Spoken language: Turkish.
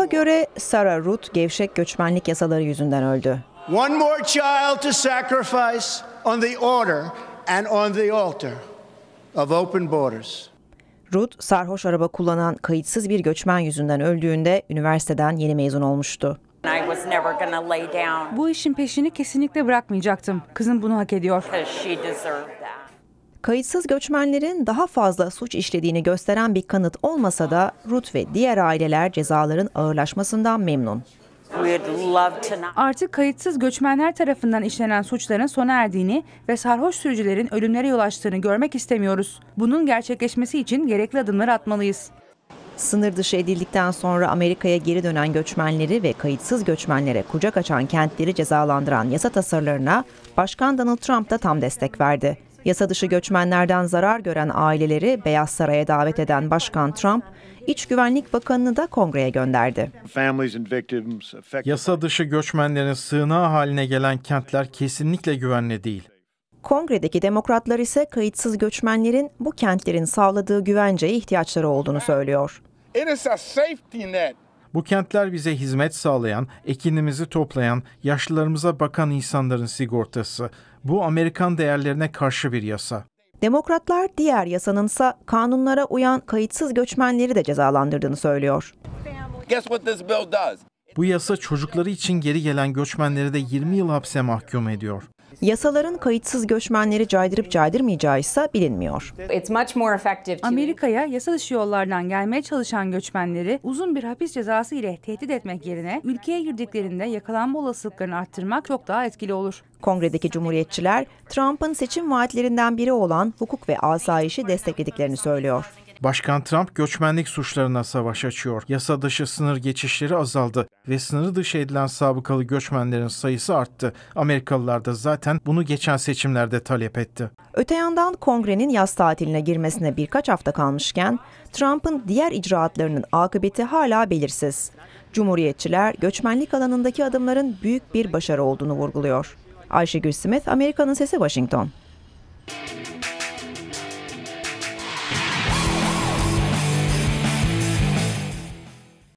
Tıbba göre Sarah Ruth gevşek göçmenlik yasaları yüzünden öldü. One more child to sacrifice on the order and on the altar of open borders. Ruth sarhoş araba kullanan kayıtsız bir göçmen yüzünden öldüğünde üniversiteden yeni mezun olmuştu. I was never lay down. Bu işin peşini kesinlikle bırakmayacaktım. Kızım bunu hak ediyor kayıtsız göçmenlerin daha fazla suç işlediğini gösteren bir kanıt olmasa da Ruth ve diğer aileler cezaların ağırlaşmasından memnun. Artık kayıtsız göçmenler tarafından işlenen suçların sona erdiğini ve sarhoş sürücülerin ölümlere yol açtığını görmek istemiyoruz. Bunun gerçekleşmesi için gerekli adımları atmalıyız. Sınır dışı edildikten sonra Amerika'ya geri dönen göçmenleri ve kayıtsız göçmenlere kucak açan kentleri cezalandıran yasa tasarılarına Başkan Donald Trump da tam destek verdi. Yasa dışı göçmenlerden zarar gören aileleri Beyaz Saray'a davet eden Başkan Trump, İç Güvenlik Bakanını da kongreye gönderdi. Yasa dışı göçmenlerin sığınağı haline gelen kentler kesinlikle güvenli değil. Kongredeki demokratlar ise kayıtsız göçmenlerin bu kentlerin sağladığı güvenceye ihtiyaçları olduğunu söylüyor. Bu kentler bize hizmet sağlayan, ekinimizi toplayan, yaşlılarımıza bakan insanların sigortası. Bu Amerikan değerlerine karşı bir yasa. Demokratlar diğer yasanınsa kanunlara uyan kayıtsız göçmenleri de cezalandırdığını söylüyor. Bu yasa çocukları için geri gelen göçmenleri de 20 yıl hapse mahkum ediyor. Yasaların kayıtsız göçmenleri caydırıp caydırmayacağı ise bilinmiyor. Amerika'ya yasa dışı yollardan gelmeye çalışan göçmenleri uzun bir hapis cezası ile tehdit etmek yerine ülkeye girdiklerinde yakalanma olasılıklarını arttırmak çok daha etkili olur. Kongredeki cumhuriyetçiler Trump'ın seçim vaatlerinden biri olan hukuk ve asayişi desteklediklerini söylüyor. Başkan Trump göçmenlik suçlarına savaş açıyor. Yasa dışı sınır geçişleri azaldı ve sınırı dışı edilen sabıkalı göçmenlerin sayısı arttı. Amerikalılar da zaten bunu geçen seçimlerde talep etti. Öte yandan kongrenin yaz tatiline girmesine birkaç hafta kalmışken Trump'ın diğer icraatlarının akıbeti hala belirsiz. Cumhuriyetçiler göçmenlik alanındaki adımların büyük bir başarı olduğunu vurguluyor. Ayşegül Smith, Amerika'nın Sesi Washington.